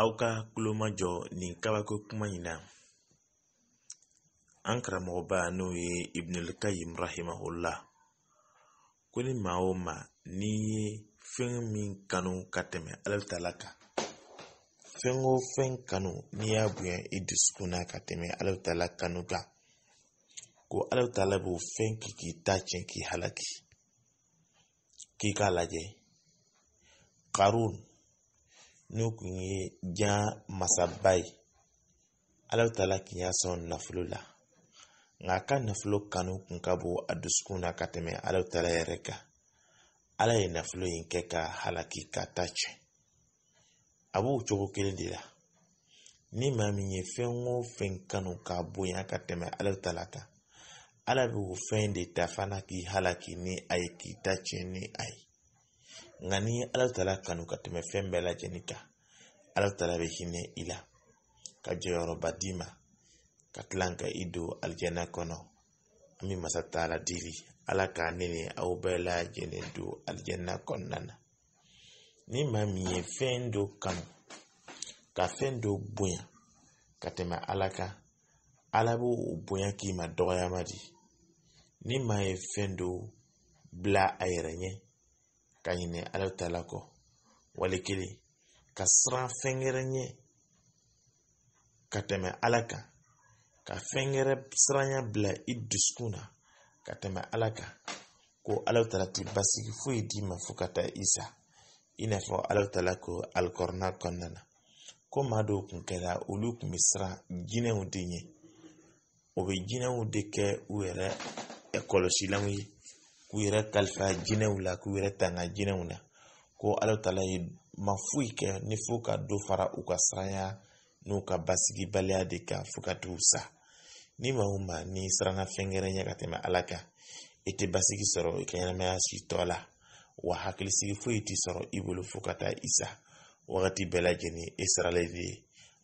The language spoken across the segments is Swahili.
aw ka kulomajɔ nin kabako kuma in na an karamɔgɔba n'o ye ibnulkayim rahimahullah ko ni maa o maa n'i ye fɛn min kanu ka tɛmɛ alatala kan fɛn o fɛn kanu n'i y'a bonya i dusukun na ka tɛmɛ alatala kanu kan ko alatala b'o fɛn k'i k'i ta tiɲɛ k'i halaki k'i k'a lajɛ karun n'o kun ye jan masaba ye ala taala y'a sɔn nafolo la nka a ka nafolo kanu kun ka bon a dusukun na ka tɛmɛ ala taala yɛrɛ kan ala ye nafolo in kɛ ka halaki ka ta cɛ a b'o cogo kelen de la ni maa min ye fɛn o fɛn kanu ka bonya ka tɛmɛ ala taala kan ala bɛ o fɛn de ta fana k'i halaki ni a ye k'i ta cɛ ni a ye nka n'i ala tala kanu ka tɛmɛ fɛn bɛɛ lajɛni kan ala tala bɛ hinɛ i la ka jɔyɔrɔba d'i ma ka tilan ka i don alijana kɔnɔ an bɛ masa taala dili ala ka ne ni aw bɛɛ lajɛlen don alijana kɔnɔna na ni maa min ye fɛn dɔ kanu ka fɛn dɔ bonya ka tɛmɛ ala kan ala b'o bonya k'i ma dɔgɔyama di ni maa ye fɛn dɔ bila a yɛrɛ ɲɛ ka ɲinɛ alahu taala kɔ wali kelen ka siran fɛngɛrɛ ɲɛ ka tɛmɛ ala kan ka fɛngɛrɛ siranya bila i dusukun na ka tɛmɛ ala kan ko alahu taala ti basigi foyi d'i ma fo ka taa i sa i n'a fɔ alahu taala ko alikɔrɔna kɔnɔna na ko maa dɔw kun kɛra olu kun bɛ siran jinɛw de ɲɛ o bɛ jinɛw de kɛ u yɛrɛ kɔlɔsilanw ye k'u yɛrɛ kalifa jinɛw la k'u yɛrɛ tanga jinɛw na ko ala tala ye ma foyi kɛ ni fo ka dɔ fara u ka siranya n'u ka basigibaliya de kan fo ka t'u sa ni maa o maa ni siranna fɛn gɛrɛ ɲɛ ka tɛmɛ ala kan i tɛ basigi sɔrɔ i ka ɲɛnamaya si tɔ la wa hakilisigi foyi t'i sɔrɔ i bolo fo ka taa i sa wagati bɛɛ lajɛlen e saralen de ye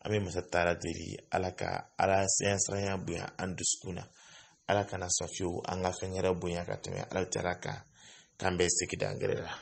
an bɛ masa taara deli ala ka ala sɛnsɛrɛnya bonya an dusukun na ala kana safiyew an ka fɛn yɛrɛ bonya ka tɛmɛ ala kan k'an bɛ sigida gɛrɛ la